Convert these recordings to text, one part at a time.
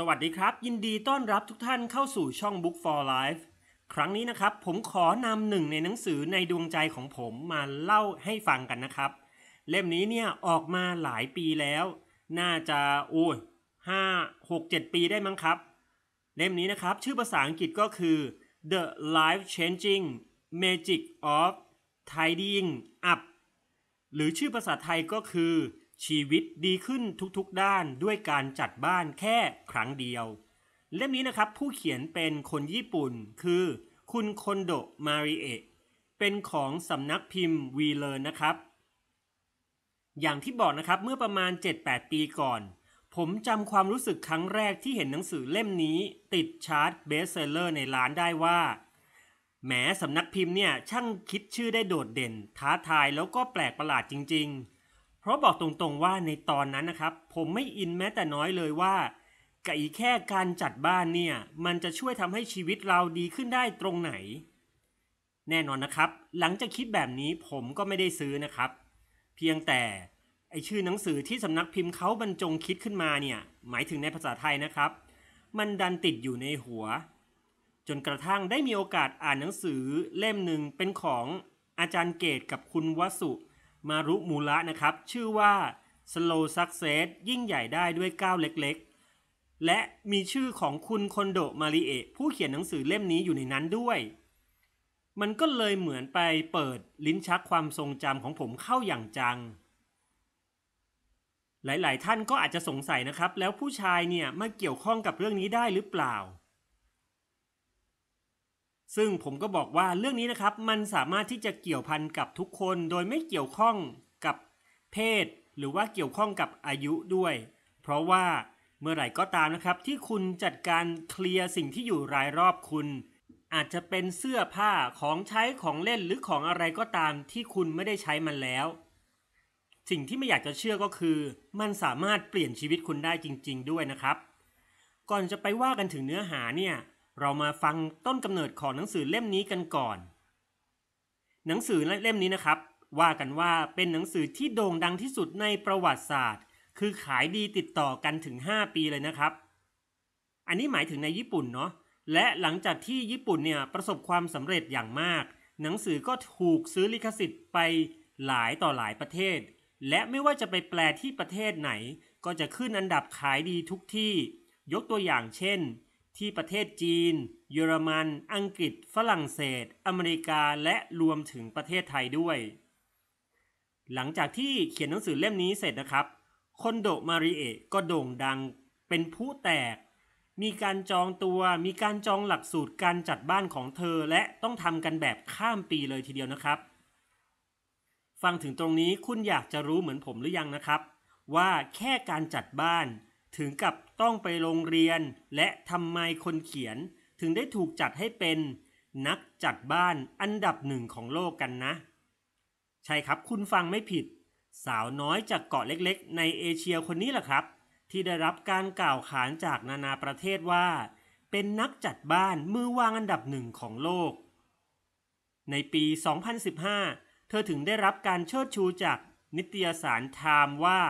สวัสดีครับ ยินดีต้อนรับทุกท่านเข้าสู่ช่อง Book for Life ครั้งนี้นะครับ ผมขอนำหนึ่งในหนังสือในดวงใจของผมมาเล่าให้ฟังกันนะครับ เล่มนี้เนี่ย ออกมาหลายปีแล้ว น่าจะ โอ้ยห้าหกเจ็ดปีได้มั้งครับ เล่มนี้นะครับ ชื่อภาษาอังกฤษก็คือ The Life Changing Magic of Tidying Up หรือชื่อภาษาไทยก็คือชีวิตดีขึ้นทุกๆด้านด้วยการจัดบ้านแค่ครั้งเดียวเล่มนี้นะครับผู้เขียนเป็นคนญี่ปุ่นคือคุณคอนโดมาริเอะเป็นของสำนักพิมพ์วีเลอร์นะครับ อย่างที่บอกนะครับเมื่อประมาณ 7-8 ปีก่อน ผมจำความรู้สึกครั้งแรกที่เห็นหนังสือเล่มนี้ติดชาร์ตเบสเซอร์เลอร์ในร้านได้ว่าแหมสำนักพิมพ์เนี่ยช่างคิดชื่อได้โดดเด่น ท้าทายแล้วก็แปลกประหลาดจริง ๆพราะบอกตรง ๆว่าในตอนนั้นนะครับ ผมไม่อินแม้แต่น้อยเลยว่ากับอีแค่การจัดบ้านเนี่ย มันจะช่วยทำให้ชีวิตเราดีขึ้นได้ตรงไหน แน่นอนนะครับ หลังจากคิดแบบนี้ผมก็ไม่ได้ซื้อนะครับ เพียงแต่ไอชื่อหนังสือที่สำนักพิมพ์เขาบรรจงคิดขึ้นมาเนี่ยหมายถึงในภาษาไทยนะครับ มันดันติดอยู่ในหัว จนกระทั่งได้มีโอกาสอ่านหนังสือเล่มหนึ่งเป็นของอาจารย์เกตกับคุณวสุมารุมูละนะครับ ชื่อว่า Slow Success ยิ่งใหญ่ได้ด้วยก้าวเล็ก ๆ และมีชื่อของคุณคอนโดมาริเอะผู้เขียนหนังสือเล่มนี้อยู่ในนั้นด้วย มันก็เลยเหมือนไปเปิดลิ้นชักความทรงจำของผมเข้าอย่างจัง หลายๆ ท่านก็อาจจะสงสัยนะครับ แล้วผู้ชายเนี่ย มาเกี่ยวข้องกับเรื่องนี้ได้หรือเปล่าซึ่งผมก็บอกว่าเรื่องนี้นะครับมันสามารถที่จะเกี่ยวพันกับทุกคนโดยไม่เกี่ยวข้องกับเพศ หรือว่าเกี่ยวข้องกับอายุด้วย เพราะว่าเมื่อไหร่ก็ตามนะครับที่คุณจัดการเคลียร์สิ่งที่อยู่รายรอบคุณ อาจจะเป็นเสื้อผ้าของใช้ของเล่นหรือของอะไรก็ตามที่คุณไม่ได้ใช้มันแล้ว สิ่งที่ไม่อยากจะเชื่อก็คือ มันสามารถเปลี่ยนชีวิตคุณได้จริง ๆ ด้วยนะครับ ก่อนจะไปว่ากันถึงเนื้อหาเนี่ยเรามาฟังต้นกำเนิดของหนังสือเล่มนี้กันก่อน หนังสือเล่มนี้นะครับ ว่ากันว่าเป็นหนังสือที่โด่งดังที่สุดในประวัติศาสตร์ คือขายดีติดต่อกันถึง 5 ปีเลยนะครับ อันนี้หมายถึงในญี่ปุ่นเนาะ และหลังจากที่ญี่ปุ่นเนี่ยประสบความสำเร็จอย่างมาก หนังสือก็ถูกซื้อลิขสิทธิ์ไปหลายต่อหลายประเทศ และไม่ว่าจะไปแปลที่ประเทศไหน ก็จะขึ้นอันดับขายดีทุกที่ ยกตัวอย่างเช่นที่ประเทศจีน เยอรมัน อังกฤษ ฝรั่งเศส อเมริกาและรวมถึงประเทศไทยด้วย หลังจากที่เขียนหนังสือเล่มนี้เสร็จนะครับคนโดมาริเอะก็โด่งดังเป็นผู้แตกมีการจองตัวมีการจองหลักสูตรการจัดบ้านของเธอและต้องทำกันแบบข้ามปีเลยทีเดียวนะครับ ฟังถึงตรงนี้คุณอยากจะรู้เหมือนผมหรือยังนะครับ ว่าแค่การจัดบ้านถึงกับต้องไปโรงเรียนและทำไมคนเขียนถึงได้ถูกจัดให้เป็น นักจัดบ้านอันดับหนึ่งของโลกกันนะ ใช่ครับคุณฟังไม่ผิด สาวน้อยจากเกาะเล็ก ๆ ในเอเชียคนนี้แหละครับ ที่ได้รับการกล่าวขานจากนานาประเทศว่า เป็นนักจัดบ้าน มือวางอันดับหนึ่งของโลก ในปี 2015 เธอถึงได้รับการเชิดชูจากนิตยสารไทม์ว่า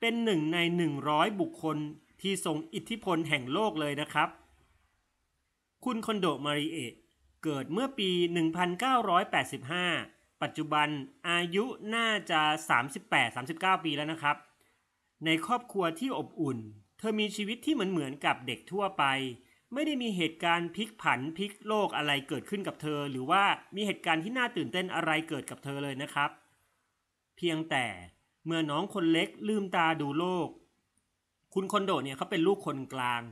เป็นหนึ่งใน 100 บุคคลที่ทรงอิทธิพลแห่งโลกเลยนะครับ คุณคอนโดมาริเอะเกิดเมื่อปี 1985 ปัจจุบันอายุน่าจะ 38-39 ปีแล้วนะครับ ในครอบครัวที่อบอุ่น เธอมีชีวิตที่เหมือน เหมือนกับเด็กทั่วไป ไม่ได้มีเหตุการณ์พลิกผันพลิกโลกอะไรเกิดขึ้นกับเธอ หรือว่ามีเหตุการณ์ที่น่าตื่นเต้นอะไรเกิดกับเธอเลยนะครับ เพียงแต่เมื่อน้องคนเล็กลืมตาดูโลกคุณคอนโดเนี่ยเขาเป็นลูกคนกลาง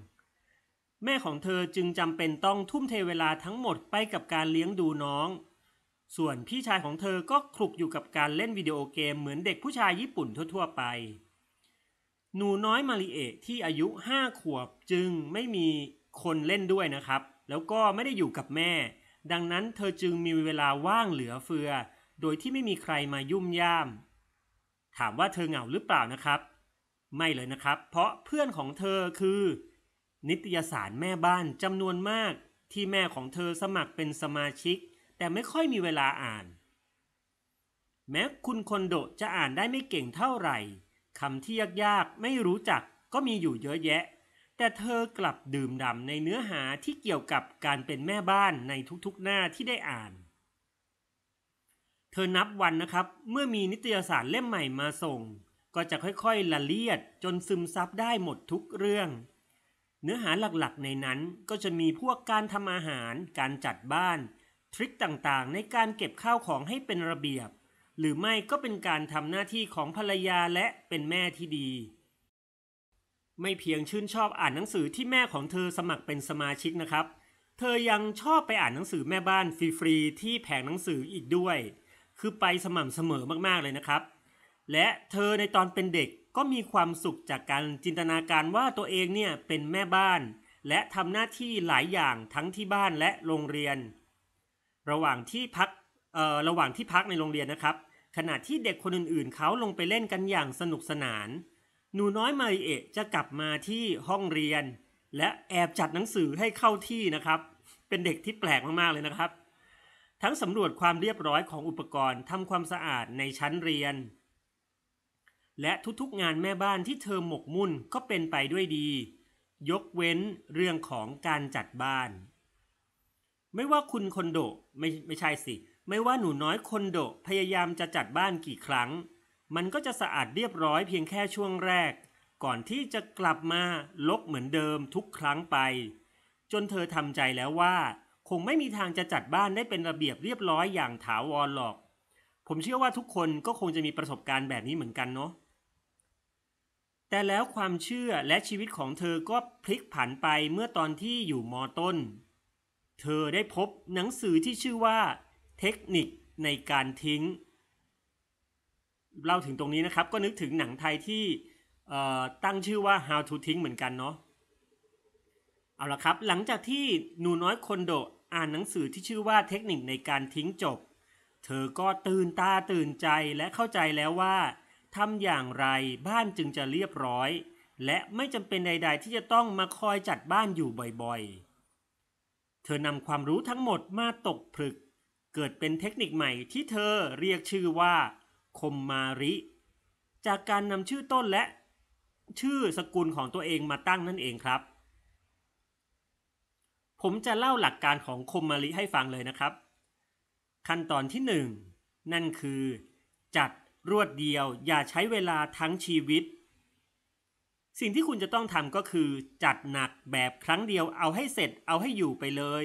แม่ของเธอจึงจำเป็นต้องทุ่มเทเวลาทั้งหมดไปกับการเลี้ยงดูน้อง ส่วนพี่ชายของเธอก็คลุกอยู่กับการเล่นวิดีโอเกมเหมือนเด็กผู้ชายญี่ปุ่นทั่วๆไป หนูน้อยมาริเอะที่อายุห้าขวบจึงไม่มีคนเล่นด้วยนะครับ แล้วก็ไม่ได้อยู่กับแม่ ดังนั้นเธอจึงมีเวลาว่างเหลือเฟือ โดยที่ไม่มีใครมายุ่มย่าม ถามว่าเธอเหงาหรือเปล่านะครับไม่เลยนะครับ เพราะเพื่อนของเธอคือ นิตยสารแม่บ้านจำนวนมากที่แม่ของเธอสมัครเป็นสมาชิก แต่ไม่ค่อยมีเวลาอ่าน แม้คุณคนโดจะอ่านได้ไม่เก่งเท่าไหร่คำที่ยากๆไม่รู้จักก็มีอยู่เยอะแยะ แต่เธอกลับดื่มด่ำในเนื้อหาที่เกี่ยวกับการเป็นแม่บ้านในทุกๆหน้าที่ได้อ่าน เธอนับวันนะครับเมื่อมีนิตยสารเล่มใหม่มาส่งก็จะค่อย ๆ ละเลียดจนซึมซับได้หมดทุกเรื่อง เนื้อหาหลักๆ ในนั้นก็จะมีพวกการทำอาหาร การจัดบ้าน ทริคต่างๆ ในการเก็บข้าวของให้เป็นระเบียบ หรือไม่ก็เป็นการทำหน้าที่ของภรรยาและเป็นแม่ที่ดี ไม่เพียงชื่นชอบอ่านหนังสือที่แม่ของเธอสมัครเป็นสมาชิกนะครับ เธอยังชอบไปอ่านหนังสือแม่บ้านฟรีๆ ที่แผงหนังสืออีกด้วย คือไปสม่ำเสมอมากๆ เลยนะครับและเธอในตอนเป็นเด็กก็มีความสุขจากการจินตนาการว่าตัวเองเนี่ยเป็นแม่บ้าน และทำหน้าที่หลายอย่างทั้งที่บ้านและโรงเรียน ระหว่างที่พักระหว่างที่พักในโรงเรียนนะครับ ขณะที่เด็กคนอื่นๆ เขาลงไปเล่นกันอย่างสนุกสนาน หนูน้อยมาเอะจะกลับมาที่ห้องเรียน และแอบจัดหนังสือให้เข้าที่นะครับ เป็นเด็กที่แปลกมากๆเลยนะครับ ทั้งสำรวจความเรียบร้อยของอุปกรณ์ทำความสะอาดในชั้นเรียนและทุกๆ งานแม่บ้านที่เธอหมกมุ่นก็เป็นไปด้วยดี ยกเว้นเรื่องของการจัดบ้าน ไม่ว่าคุณคนโดไม่ไม่ใช่ สิ ไม่ว่าหนู น้อยคนโดพยายามจะจัดบ้านกี่ครั้ง มันก็จะสะอาด เรียบร้อยเพียงแค่ช่วงแรก ก่อนที่จะกลับมาลกเหมือนเดิม ทุกครั้งไป จนเธอทำใจแล้วว่า คงไม่มีทางจะจัดบ้านได้เป็นระเบียบเรียบร้อยอย่างถาวรหรอก ผมเชื่อว่าทุกคนก็คงจะมีประสบการณ์แบบนี้เหมือนกันเนาะแต่แล้วความเชื่อและชีวิตของเธอก็พลิกผันไปเมื่อตอนที่อยู่มต้น เธอได้พบหนังสือที่ชื่อว่า เทคนิคในการทิ้งเล่าถึงตรงนี้นะครับก็นึกถึงหนังไทยที่ตั้งชื่อว่า How to ทิ้งเหมือนกันเนาะเอาละครับหลังจากที่หนูน้อยคนโดอ่านหนังสือที่ชื่อว่าเทคนิคในการทิ้งจบ เธอก็ตื่นตาตื่นใจและเข้าใจแล้วว่าทำอย่างไรบ้านจึงจะเรียบร้อย และไม่จำเป็นใดๆที่จะต้องมาคอยจัดบ้านอยู่บ่อยๆ เธอนำความรู้ทั้งหมดมาตกผลึก เกิดเป็นเทคนิคใหม่ ที่เธอเรียกชื่อว่าคมมาริ จากการนำชื่อต้นและชื่อสกุลของตัวเองมาตั้งนั่นเองครับ ผมจะเล่าหลักการของคมมาริให้ฟังเลยนะครับ ขั้นตอนที่ 1 นั่นคือจัดรวดเดียวอย่าใช้เวลาทั้งชีวิต สิ่งที่คุณจะต้องทำก็คือ จัดหนักแบบครั้งเดียวเอาให้เสร็จเอาให้อยู่ไปเลย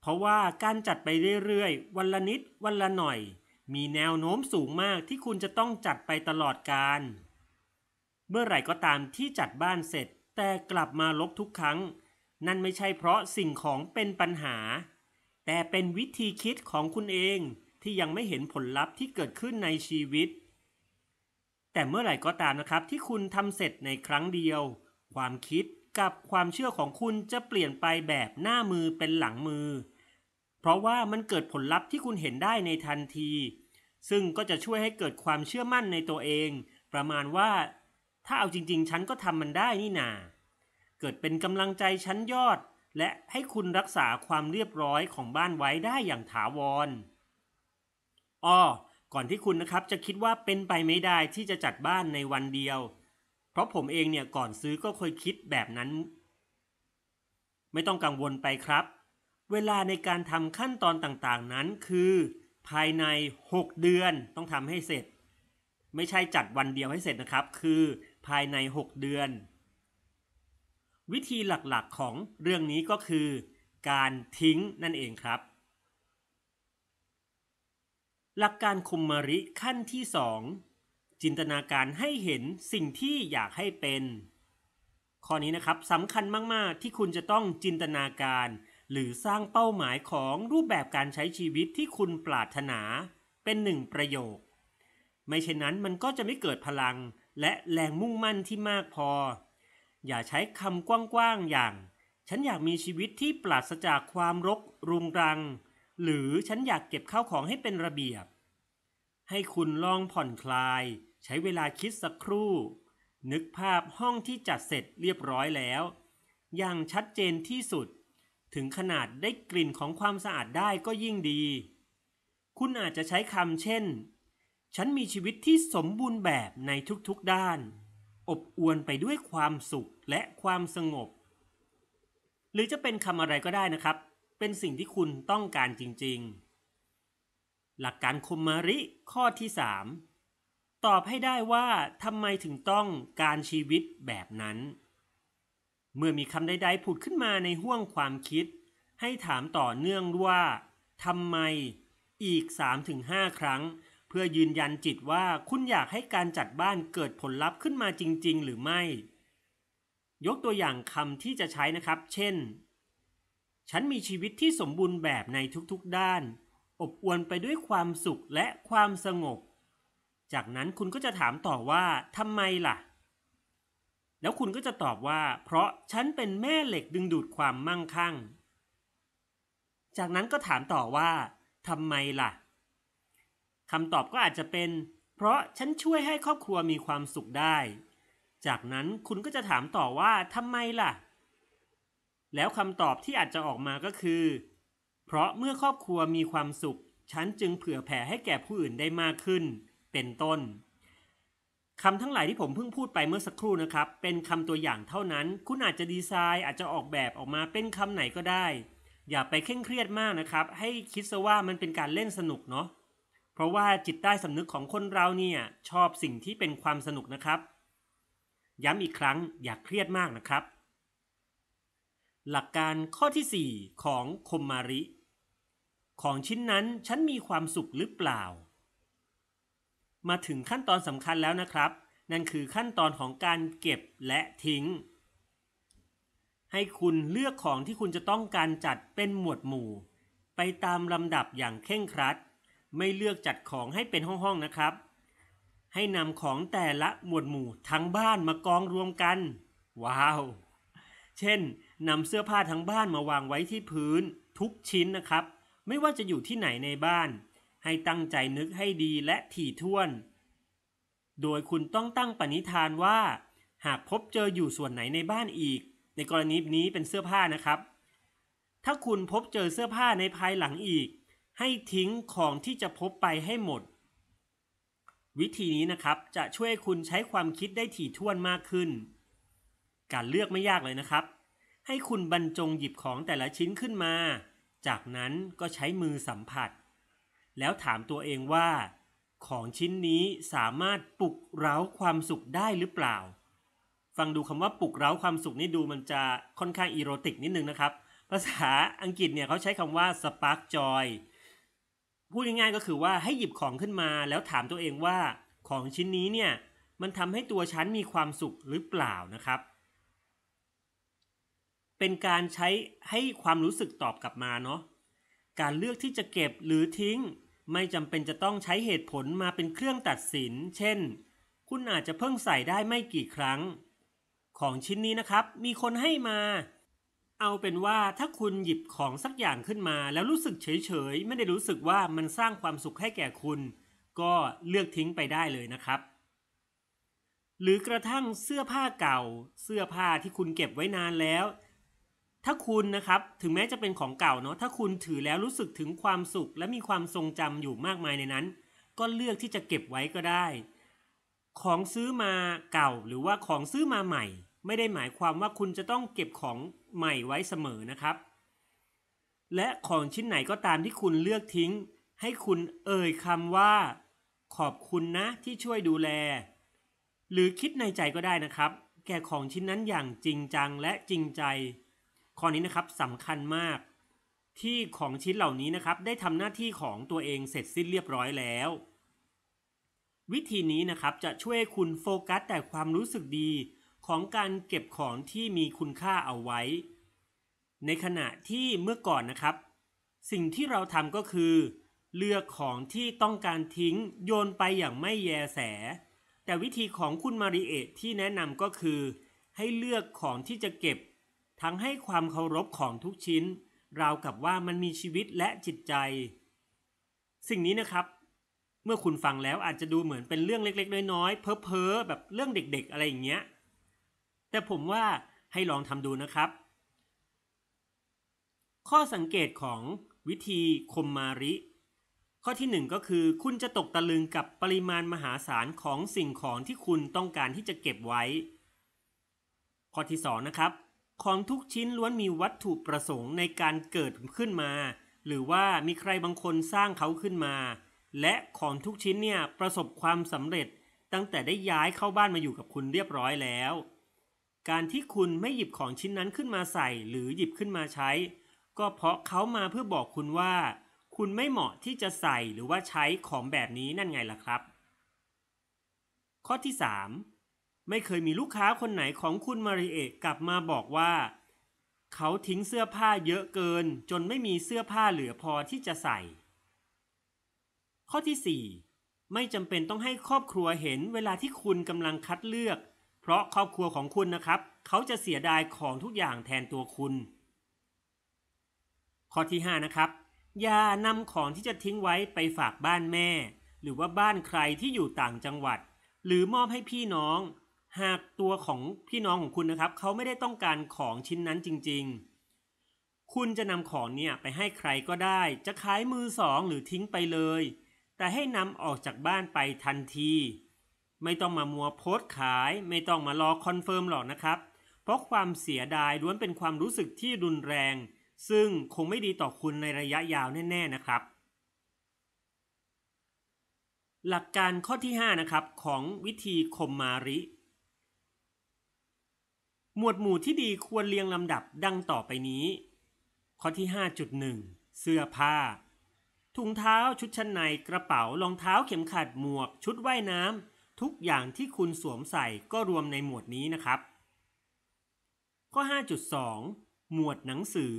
เพราะว่าการจัดไปเรื่อยๆ วันละนิดวันละหน่อย มีแนวโน้มสูงมากที่คุณจะต้องจัดไปตลอดการ เมื่อไหร่ก็ตามที่จัดบ้านเสร็จแต่กลับมาลบทุกครั้ง นั่นไม่ใช่เพราะสิ่งของเป็นปัญหา แต่เป็นวิธีคิดของคุณเองที่ยังไม่เห็นผลลัพธ์ที่เกิดขึ้นในชีวิต แต่เมื่อไหร่ก็ตามนะครับ ที่คุณทำเสร็จในครั้งเดียว ความคิดกับความเชื่อของคุณจะเปลี่ยนไปแบบหน้ามือเป็นหลังมือ เพราะว่ามันเกิดผลลัพธ์ที่คุณเห็นได้ในทันที ซึ่งก็จะช่วยให้เกิดความเชื่อมั่นในตัวเอง ประมาณว่า ถ้าเอาจริงๆฉันก็ทำมันได้นี่นา เกิดเป็นกำลังใจชั้นยอด และให้คุณรักษาความเรียบร้อยของบ้านไว้ได้อย่างถาวรอ้อก่อนที่คุณนะครับจะคิดว่าเป็นไปไม่ได้ที่จะจัดบ้านในวันเดียว เพราะผมเองเนี่ยก่อนซื้อก็เคยคิดแบบนั้น ไม่ต้องกังวลไปครับ เวลาในการทำขั้นตอนต่างๆนั้นคือ ภายใน 6 เดือนต้องทำให้เสร็จ ไม่ใช่จัดวันเดียวให้เสร็จนะครับ คือภายใน 6 เดือน วิธีหลักๆของเรื่องนี้ก็คือ การทิ้งนั่นเองครับหลักการคุมมริขั้นที่ 2 จินตนาการให้เห็นสิ่งที่อยากให้เป็น ข้อนี้นะครับสำคัญมากๆที่คุณจะต้องจินตนาการ หรือสร้างเป้าหมายของรูปแบบการใช้ชีวิตที่คุณปรารถนาเป็นหนึ่งประโยค ไม่เช่นนั้นมันก็จะไม่เกิดพลังและแรงมุ่งมั่นที่มากพอ อย่าใช้คำกว้าง ๆ อย่าง ฉันอยากมีชีวิตที่ปราศจากความรกรุงรังหรือฉันอยากเก็บข้าวของให้เป็นระเบียบ ให้คุณลองผ่อนคลาย ใช้เวลาคิดสักครู่ นึกภาพห้องที่จัดเสร็จเรียบร้อยแล้ว อย่างชัดเจนที่สุด ถึงขนาดได้กลิ่นของความสะอาดได้ก็ยิ่งดี คุณอาจจะใช้คำเช่น ฉันมีชีวิตที่สมบูรณ์แบบในทุกๆด้าน อบอวลไปด้วยความสุขและความสงบ หรือจะเป็นคำอะไรก็ได้นะครับเป็นสิ่งที่คุณต้องการจริงๆ หลักการคมมาริข้อที่ 3 ตอบให้ได้ว่าทำไมถึงต้องการชีวิตแบบนั้น เมื่อมีคำใดๆผุดขึ้นมาในห้วงความคิด ให้ถามต่อเนื่องว่าทำไมอีก 3-5 ครั้ง เพื่อยืนยันจิตว่าคุณอยากให้การจัดบ้านเกิดผลลัพธ์ขึ้นมาจริงๆ หรือไม่ ยกตัวอย่างคำที่จะใช้นะครับ เช่นฉันมีชีวิตที่สมบูรณ์แบบในทุกๆด้าน อบอวลไปด้วยความสุขและความสงบ จากนั้นคุณก็จะถามต่อว่าทำไมล่ะ แล้วคุณก็จะตอบว่า เพราะฉันเป็นแม่เหล็กดึงดูดความมั่งคั่ง จากนั้นก็ถามต่อว่าทำไมล่ะคำตอบก็อาจจะเป็น เพราะฉันช่วยให้ครอบครัวมีความสุขได้ จากนั้นคุณก็จะถามต่อว่าทำไมล่ะแล้วคำตอบที่อาจจะออกมาก็คือ เพราะเมื่อครอบครัวมีความสุข ฉันจึงเผื่อแผ่ให้แก่ผู้อื่นได้มากขึ้น เป็นต้นคำทั้งหลายที่ผมเพิ่งพูดไปเมื่อสักครู่นะครับ เป็นคำตัวอย่างเท่านั้นคุณอาจจะดีไซน์อาจจะออกแบบออกมาเป็นคำไหนก็ได้ อย่าไปเคร่งเครียดมากนะครับ ให้คิดซะว่ามันเป็นการเล่นสนุกเนาะเพราะว่าจิตใต้สำนึกของคนเราเนี่ยชอบสิ่งที่เป็นความสนุกนะครับ ย้ำอีกครั้งอย่าเครียดมากนะครับหลักการข้อที่ 4 ของคมมาริ ของชิ้นนั้นฉันมีความสุขหรือเปล่า มาถึงขั้นตอนสำคัญแล้วนะครับ นั่นคือขั้นตอนของการเก็บและทิ้ง ให้คุณเลือกของที่คุณจะต้องการจัดเป็นหมวดหมู่ ไปตามลำดับอย่างเคร่งครัด ไม่เลือกจัดของให้เป็นห้องๆนะครับ ให้นำของแต่ละหมวดหมู่ทั้งบ้านมากองรวมกัน ว้าว เช่นนำเสื้อผ้าทั้งบ้านมาวางไว้ที่พื้น ทุกชิ้นนะครับ ไม่ว่าจะอยู่ที่ไหนในบ้าน ให้ตั้งใจนึกให้ดีและถี่ถ้วน โดยคุณต้องตั้งปณิธานว่า หากพบเจออยู่ส่วนไหนในบ้านอีก ในกรณีนี้เป็นเสื้อผ้านะครับ ถ้าคุณพบเจอเสื้อผ้าในภายหลังอีก ให้ทิ้งของที่จะพบไปให้หมด วิธีนี้นะครับจะช่วยคุณใช้ความคิดได้ถี่ถ้วนมากขึ้น การเลือกไม่ยากเลยนะครับให้คุณบรรจงหยิบของแต่ละชิ้นขึ้นมา จากนั้นก็ใช้มือสัมผัส แล้วถามตัวเองว่าของชิ้นนี้สามารถปลุกเร้าความสุขได้หรือเปล่า ฟังดูคำว่าปลุกเร้าความสุขนี่ดูมันจะค่อนข้างอีโรติกนิดนึงนะครับ ภาษาอังกฤษเนี่ยเขาใช้คำว่า spark joy พูดง่ายๆก็คือว่าให้หยิบของขึ้นมา แล้วถามตัวเองว่าของชิ้นนี้เนี่ยมันทำให้ตัวฉันมีความสุขหรือเปล่านะครับเป็นการใช้ให้ความรู้สึกตอบกลับมาเนาะ การเลือกที่จะเก็บหรือทิ้ง ไม่จำเป็นจะต้องใช้เหตุผลมาเป็นเครื่องตัดสิน เช่น คุณอาจจะเพิ่งใส่ได้ไม่กี่ครั้ง ของชิ้นนี้นะครับ มีคนให้มา เอาเป็นว่าถ้าคุณหยิบของสักอย่างขึ้นมา แล้วรู้สึกเฉยๆ ไม่ได้รู้สึกว่ามันสร้างความสุขให้แก่คุณ ก็เลือกทิ้งไปได้เลยนะครับ หรือกระทั่งเสื้อผ้าเก่า เสื้อผ้าที่คุณเก็บไว้นานแล้วถ้าคุณนะครับถึงแม้จะเป็นของเก่าเนาะ ถ้าคุณถือแล้วรู้สึกถึงความสุขและมีความทรงจำอยู่มากมายในนั้น ก็เลือกที่จะเก็บไว้ก็ได้ ของซื้อมาเก่าหรือว่าของซื้อมาใหม่ ไม่ได้หมายความว่าคุณจะต้องเก็บของใหม่ไว้เสมอนะครับ และของชิ้นไหนก็ตามที่คุณเลือกทิ้ง ให้คุณเอ่ยคำว่า ขอบคุณนะที่ช่วยดูแล หรือคิดในใจก็ได้นะครับ แก่ของชิ้นนั้นอย่างจริงจังและจริงใจข้อนี้นะครับสำคัญมากที่ของชิ้นเหล่านี้นะครับได้ทำหน้าที่ของตัวเองเสร็จสิ้นเรียบร้อยแล้ว วิธีนี้นะครับจะช่วยคุณโฟกัส แต่ความรู้สึกดีของการเก็บของที่มีคุณค่าเอาไว้ ในขณะที่เมื่อก่อนนะครับ สิ่งที่เราทำก็คือ เลือกของที่ต้องการทิ้งโยนไปอย่างไม่แยแส แต่วิธีของคุณมาริเอะที่แนะนำก็คือ ให้เลือกของที่จะเก็บทั้งให้ความเคารพของทุกชิ้นราวกับว่ามันมีชีวิตและจิตใจ สิ่งนี้นะครับ เมื่อคุณฟังแล้วอาจจะดูเหมือนเป็นเรื่องเล็กๆน้อยๆเพ้อๆแบบเรื่องเด็กๆ อะไรอย่างเงี้ย แต่ผมว่าให้ลองทำดูนะครับ ข้อสังเกตของวิธีคมมาริ ข้อที่ 1 ก็คือคุณจะตกตะลึงกับปริมาณมหาศาลของสิ่งของที่คุณต้องการที่จะเก็บไว้ ข้อที่2นะครับของทุกชิ้นล้วนมีวัตถุประสงค์ในการเกิดขึ้นมา หรือว่ามีใครบางคนสร้างเขาขึ้นมา และของทุกชิ้นเนี่ยประสบความสำเร็จตั้งแต่ได้ย้ายเข้าบ้านมาอยู่กับคุณเรียบร้อยแล้ว การที่คุณไม่หยิบของชิ้นนั้นขึ้นมาใส่หรือหยิบขึ้นมาใช้ ก็เพราะเขามาเพื่อบอกคุณว่า คุณไม่เหมาะที่จะใส่หรือว่าใช้ของแบบนี้นั่นไงล่ะครับ ข้อที่3ไม่เคยมีลูกค้าคนไหนของคุณมาริเอะกลับมาบอกว่า เขาทิ้งเสื้อผ้าเยอะเกิน จนไม่มีเสื้อผ้าเหลือพอที่จะใส่ ข้อที่ 4 ไม่จำเป็นต้องให้ครอบครัวเห็นเวลาที่คุณกำลังคัดเลือก เพราะครอบครัวของคุณนะครับ เขาจะเสียดายของทุกอย่างแทนตัวคุณ ข้อที่5นะครับอย่านำของที่จะทิ้งไว้ไปฝากบ้านแม่ หรือว่าบ้านใครที่อยู่ต่างจังหวัด หรือมอบให้พี่น้องหากตัวของพี่น้องของคุณนะครับเขาไม่ได้ต้องการของชิ้นนั้นจริง ๆ คุณจะนำของเนี่ยไปให้ใครก็ได้ จะขายมือสองหรือทิ้งไปเลย แต่ให้นำออกจากบ้านไปทันที ไม่ต้องมามัวโพสขาย ไม่ต้องมารอคอนเฟิร์มหรอกนะครับเพราะความเสียดายล้วนเป็นความรู้สึกที่รุนแรง ซึ่งคงไม่ดีต่อคุณในระยะยาวแน่ ๆนะครับ หลักการข้อที่5นะครับของวิธีคมมาริหมวดหมู่ที่ดีควรเรียงลำดับดังต่อไปนี้ ข้อที่ 5.1 เสื้อผ้า ถุงเท้าชุดชั้นในกระเป๋ารองเท้าเข็มขัดหมวก ชุดว่ายน้ำทุกอย่างที่คุณสวมใส่ก็รวมในหมวดนี้นะครับ ข้อ 5.2 หมวดหนังสือ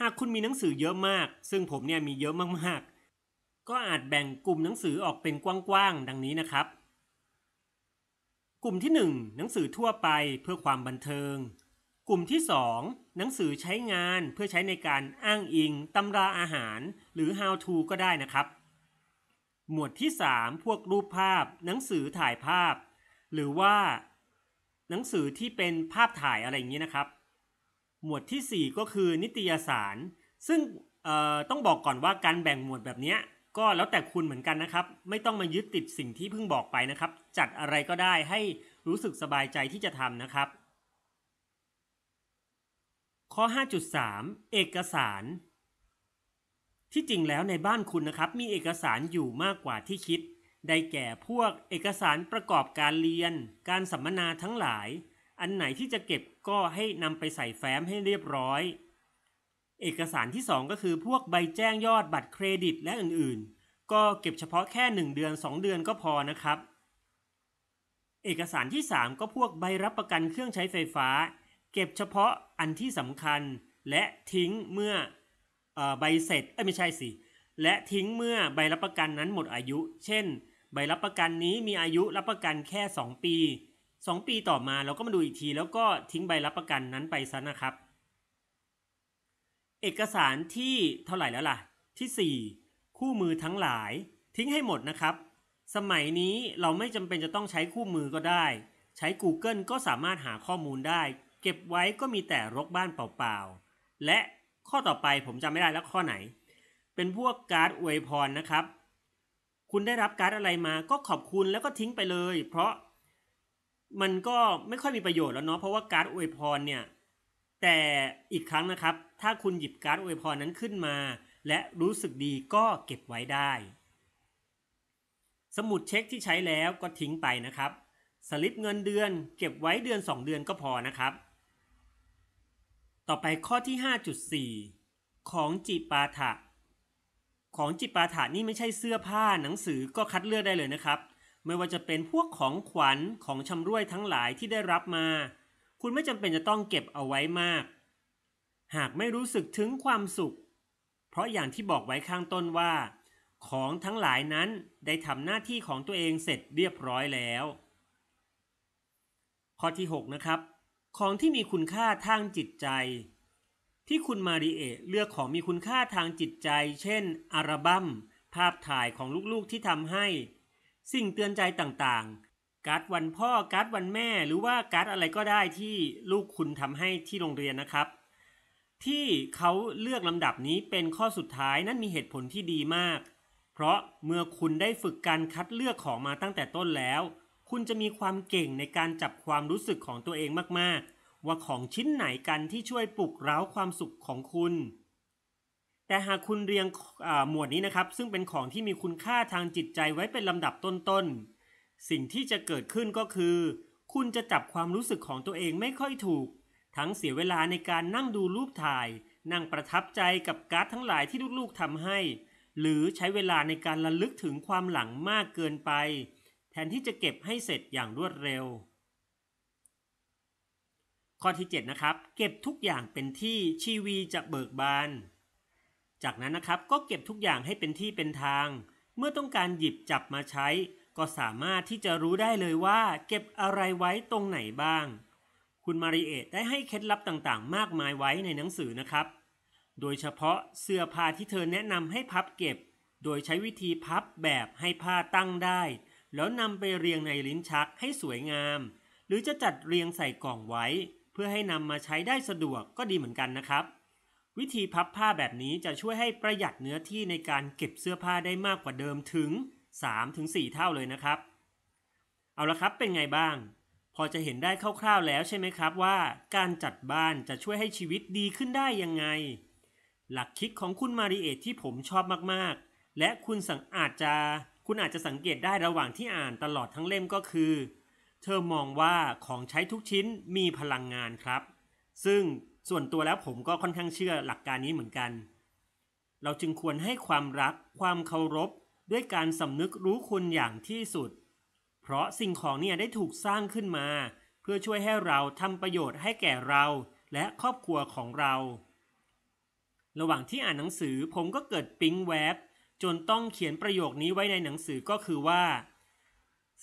หากคุณมีหนังสือเยอะมาก ซึ่งผมเนี่ยมีเยอะมาก ๆ ก็อาจแบ่งกลุ่มหนังสือออกเป็นกว้างๆดังนี้นะครับกลุ่มที่ 1 หนังสือทั่วไปเพื่อความบันเทิง กลุ่มที่ 2 หนังสือใช้งานเพื่อใช้ในการอ้างอิงตำราอาหาร หรือ how to ก็ได้นะครับ หมวดที่ 3 พวกรูปภาพ หนังสือถ่ายภาพ หรือว่า หนังสือที่เป็นภาพถ่ายอะไรอย่างนี้นะครับ หมวดที่ 4 ก็คือนิตยสาร ซึ่งต้องบอกก่อนว่าการแบ่งหมวดแบบนี้ก็แล้วแต่คุณเหมือนกันนะครับไม่ต้องมายึดติดสิ่งที่เพิ่งบอกไปนะครับ จัดอะไรก็ได้ให้รู้สึกสบายใจที่จะทำนะครับ ข้อ 5.3 เอกสาร ที่จริงแล้วในบ้านคุณนะครับมีเอกสารอยู่มากกว่าที่คิด ได้แก่พวกเอกสารประกอบการเรียน การสัมมนาทั้งหลาย อันไหนที่จะเก็บก็ให้นำไปใส่แฟ้มให้เรียบร้อยเอกสารที่ 2 ก็คือพวกใบแจ้งยอดบัตรเครดิตและอื่น ๆ ก็เก็บเฉพาะแค่ 1 เดือน 2 เดือนก็พอนะครับ เอกสารที่ 3 ก็พวกใบรับประกันเครื่องใช้ไฟฟ้า เก็บเฉพาะอันที่สำคัญและทิ้งเมื่ออใบเสร็จเอ้ไม่ใช่สิและทิ้งเมื่อใบรับประกันนั้นหมดอายุ เช่นใบรับประกันนี้มีอายุรับประกันแค่ 2 ปี 2 ปีต่อมาเราก็มาดูอีกที แล้วก็ทิ้งใบรับประกันนั้นไปซะนะครับเอกสารที่เท่าไหร่แล้วล่ะ ที่ 4 คู่มือทั้งหลายทิ้งให้หมดนะครับ สมัยนี้เราไม่จำเป็นจะต้องใช้คู่มือก็ได้ ใช้ Google ก็สามารถหาข้อมูลได้ เก็บไว้ก็มีแต่รกบ้านเปล่าๆ และข้อต่อไปผมจำไม่ได้แล้วข้อไหน เป็นพวกการ์ดอวยพรนะครับ คุณได้รับการ์ดอะไรมาก็ขอบคุณแล้วก็ทิ้งไปเลย เพราะมันก็ไม่ค่อยมีประโยชน์แล้วเนาะเพราะว่าการ์ดอวยพรเนี่ยแต่อีกครั้งนะครับถ้าคุณหยิบการ์ดอวยพรนั้นขึ้นมา และรู้สึกดีก็เก็บไว้ได้ สมุดเช็คที่ใช้แล้วก็ทิ้งไปนะครับ สลิปเงินเดือนเก็บไว้เดือน 2 เดือนก็พอนะครับ ต่อไปข้อที่ 5.4 ของจิปาถะของจิปาถะนี่ไม่ใช่เสื้อผ้าหนังสือก็คัดเลือกได้เลยนะครับ ไม่ว่าจะเป็นพวกของขวัญของชำร่วยทั้งหลายที่ได้รับมา คุณไม่จำเป็นจะต้องเก็บเอาไว้มากหากไม่รู้สึกถึงความสุข เพราะอย่างที่บอกไว้ข้างต้นว่า ของทั้งหลายนั้นได้ทำหน้าที่ของตัวเองเสร็จเรียบร้อยแล้ว ข้อที่ 6 นะครับ ของที่มีคุณค่าทางจิตใจ ที่คุณมาริเอะเลือกของมีคุณค่าทางจิตใจ เช่นอัลบัม้มภาพถ่ายของลูกๆที่ทำให้ สิ่งเตือนใจต่างๆการ์ดวันพ่อ การ์ดวันแม่หรือว่าการ์ดอะไรก็ได้ที่ลูกคุณทำให้ที่โรงเรียนนะครับที่เขาเลือกลำดับนี้เป็นข้อสุดท้าย นั่นมีเหตุผลที่ดีมาก เพราะเมื่อคุณได้ฝึกการคัดเลือกของมาตั้งแต่ต้นแล้ว คุณจะมีความเก่งในการจับความรู้สึกของตัวเองมากๆ ว่าของชิ้นไหนกันที่ช่วยปลุกเร้าความสุขของคุณ แต่หากคุณเรียงหมวดนี้นะครับซึ่งเป็นของที่มีคุณค่าทางจิตใจไว้เป็นลำดับต้น ๆ สิ่งที่จะเกิดขึ้นก็คือ คุณจะจับความรู้สึกของตัวเองไม่ค่อยถูกทั้งเสียเวลาในการนั่งดูรูปถ่าย นั่งประทับใจกับการ์ดทั้งหลายที่ลูกๆทำให้ หรือใช้เวลาในการระลึกถึงความหลังมากเกินไป แทนที่จะเก็บให้เสร็จอย่างรวดเร็ว ข้อที่ 7 นะครับ เก็บทุกอย่างเป็นที่ชีวีจะเบิกบาน จากนั้นนะครับก็เก็บทุกอย่างให้เป็นที่เป็นทาง เมื่อต้องการหยิบจับมาใช้ ก็สามารถที่จะรู้ได้เลยว่า เก็บอะไรไว้ตรงไหนบ้างคุณมาริเอตได้ให้เคล็ดลับต่างๆมากมายไว้ในหนังสือนะครับ โดยเฉพาะเสื้อผ้าที่เธอแนะนำให้พับเก็บ โดยใช้วิธีพับแบบให้ผ้าตั้งได้ แล้วนำไปเรียงในลิ้นชักให้สวยงาม หรือจะจัดเรียงใส่กล่องไว้ เพื่อให้นำมาใช้ได้สะดวกก็ดีเหมือนกันนะครับ วิธีพับผ้าแบบนี้จะช่วยให้ประหยัดเนื้อที่ในการเก็บเสื้อผ้าได้มากกว่าเดิมถึง 3-4 เท่าเลยนะครับ เอาละครับ เป็นไงบ้างพอจะเห็นได้คร่าวๆ แล้วใช่ไหมครับว่าการจัดบ้านจะช่วยให้ชีวิตดีขึ้นได้ยังไง หลักคิดของคุณมาริเอตที่ผมชอบมากๆ และคุณสังอาจจะคุณอาจจะสังเกตได้ระหว่างที่อ่านตลอดทั้งเล่มก็คือ เธอมองว่าของใช้ทุกชิ้นมีพลังงานครับ ซึ่งส่วนตัวแล้วผมก็ค่อนข้างเชื่อหลักการนี้เหมือนกัน เราจึงควรให้ความรักความเคารพด้วยการสำนึกรู้คุณอย่างที่สุดเพราะสิ่งของเนี่ยได้ถูกสร้างขึ้นมา เพื่อช่วยให้เราทำประโยชน์ให้แก่เราและครอบครัวของเรา ระหว่างที่อ่านหนังสือผมก็เกิดปิ๊งแวบ จนต้องเขียนประโยคนี้ไว้ในหนังสือก็คือว่า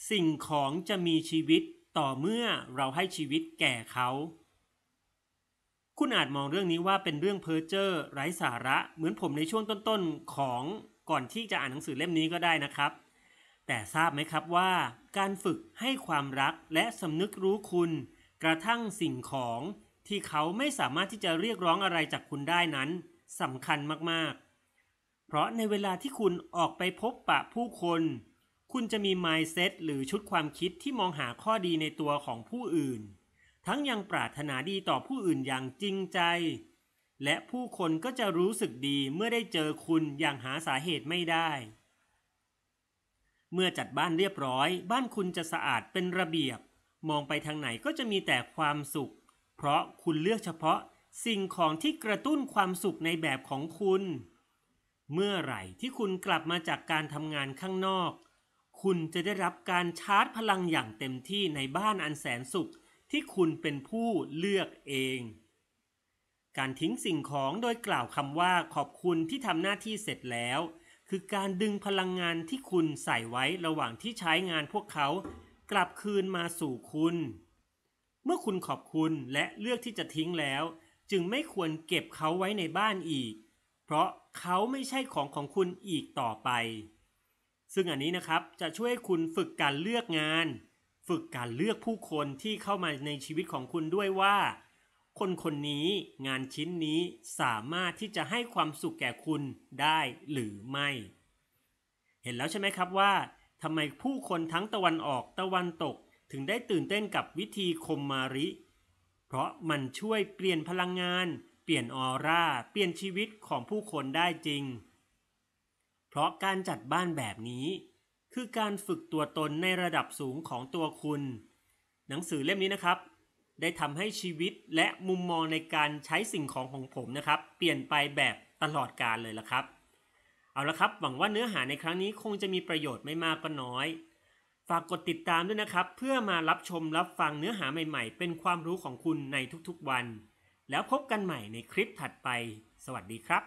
สิ่งของจะมีชีวิตต่อเมื่อเราให้ชีวิตแก่เขา คุณอาจมองเรื่องนี้ว่าเป็นเรื่องเพ้อเจ้อไร้สาระ เหมือนผมในช่วงต้นๆ ของก่อนที่จะอ่านหนังสือเล่มนี้ก็ได้นะครับแต่ทราบไหมครับว่าการฝึกให้ความรักและสำนึกรู้คุณกระทั่งสิ่งของ ที่เขาไม่สามารถที่จะเรียกร้องอะไรจากคุณได้นั้นสำคัญมากๆ เพราะในเวลาที่คุณออกไปพบปะผู้คน คุณจะมี mindset หรือชุดความคิดที่มองหาข้อดีในตัวของผู้อื่น ทั้งยังปรารถนาดีต่อผู้อื่นอย่างจริงใจ และผู้คนก็จะรู้สึกดีเมื่อได้เจอคุณอย่างหาสาเหตุไม่ได้เมื่อจัดบ้านเรียบร้อยบ้านคุณจะสะอาดเป็นระเบียบ มองไปทางไหนก็จะมีแต่ความสุข เพราะคุณเลือกเฉพาะสิ่งของที่กระตุ้นความสุขในแบบของคุณ เมื่อไหร่ที่คุณกลับมาจากการทำงานข้างนอก คุณจะได้รับการชาร์จพลังอย่างเต็มที่ในบ้านอันแสนสุขที่คุณเป็นผู้เลือกเอง การทิ้งสิ่งของโดยกล่าวคำว่า ขอบคุณที่ทำหน้าที่เสร็จแล้วคือการดึงพลังงานที่คุณใส่ไว้ระหว่างที่ใช้งานพวกเขากลับคืนมาสู่คุณ เมื่อคุณขอบคุณและเลือกที่จะทิ้งแล้ว จึงไม่ควรเก็บเขาไว้ในบ้านอีก เพราะเขาไม่ใช่ของของคุณอีกต่อไป ซึ่งอันนี้นะครับจะช่วยคุณฝึกการเลือกงาน ฝึกการเลือกผู้คนที่เข้ามาในชีวิตของคุณด้วยว่าคนคนนี้งานชิ้นนี้สามารถที่จะให้ความสุขแก่คุณได้หรือไม่ เห็นแล้วใช่ไหมครับว่าทำไมผู้คนทั้งตะวันออกตะวันตก ถึงได้ตื่นเต้นกับวิธีคมมาริ เพราะมันช่วยเปลี่ยนพลังงาน เปลี่ยนออร่า เปลี่ยนชีวิตของผู้คนได้จริง เพราะการจัดบ้านแบบนี้ คือการฝึกตัวตนในระดับสูงของตัวคุณ หนังสือเล่มนี้นะครับได้ทำให้ชีวิตและมุมมองในการใช้สิ่งของของผมนะครับ เปลี่ยนไปแบบตลอดกาลเลยละครับ เอาละครับ หวังว่าเนื้อหาในครั้งนี้คงจะมีประโยชน์ไม่มากก็น้อย ฝากกดติดตามด้วยนะครับ เพื่อมารับชมรับฟังเนื้อหาใหม่ ๆ เป็นความรู้ของคุณในทุกๆวัน แล้วพบกันใหม่ในคลิปถัดไป สวัสดีครับ